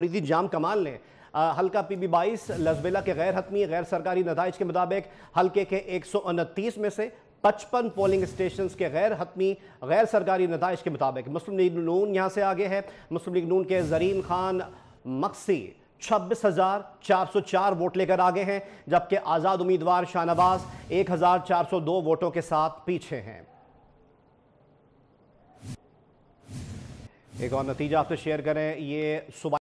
फरीदी जाम कमाल ने हल्का पी बी बाईस लजबेला के गैर हतमी गैर सरकारी नतज के मुताबिक हल्के के एक सौ उनतीस में से पचपन पोलिंग स्टेशन के गैर हतमी गैर सरकारी नतज के मुताबिक मुस्लिम लीग नून यहाँ से आगे है मुस्लिम लीग नून के जरीन खान मक्सी छब्बीस हज़ार चार सौ चार वोट लेकर आगे हैं जबकि आज़ाद उम्मीदवार शाहनवाज एक हज़ार चार सौ दो वोटों के साथ पीछे हैं एक और नतीजा आपसे शेयर करें ये सुबह